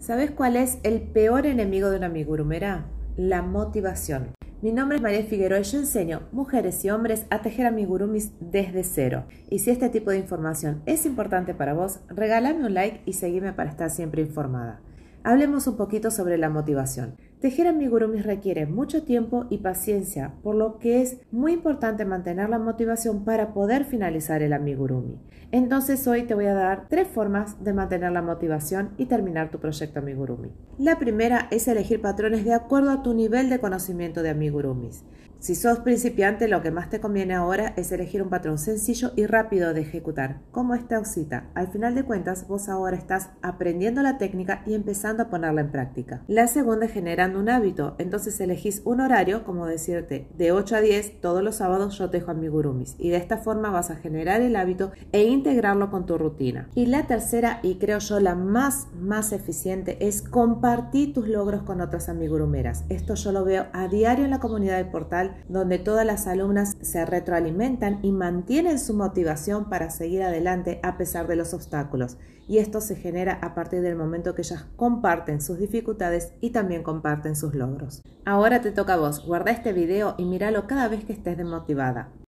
¿Sabes cuál es el peor enemigo de una amigurumera? La motivación. Mi nombre es María Figueroa y yo enseño mujeres y hombres a tejer amigurumis desde cero. Y si este tipo de información es importante para vos, regálame un like y seguime para estar siempre informada. Hablemos un poquito sobre la motivación. Tejer amigurumis requiere mucho tiempo y paciencia, por lo que es muy importante mantener la motivación para poder finalizar el amigurumi. Entonces hoy te voy a dar tres formas de mantener la motivación y terminar tu proyecto amigurumi. La primera es elegir patrones de acuerdo a tu nivel de conocimiento de amigurumis. Si sos principiante, lo que más te conviene ahora es elegir un patrón sencillo y rápido de ejecutar, como esta osita. Al final de cuentas, vos ahora estás aprendiendo la técnica y empezando a ponerla en práctica. La segunda es generando un hábito, entonces elegís un horario, como decirte, de 8 a 10 todos los sábados yo tejo amigurumis y de esta forma vas a generar el hábito e integrarlo con tu rutina. Y la tercera, y creo yo la más, más eficiente, es compartir tus logros con otras amigurumeras. Esto yo lo veo a diario en la comunidad de portal donde todas las alumnas se retroalimentan y mantienen su motivación para seguir adelante a pesar de los obstáculos. Y esto se genera a partir del momento que ellas comparten sus dificultades y también comparten sus logros. Ahora te toca a vos, guarda este video y míralo cada vez que estés desmotivada.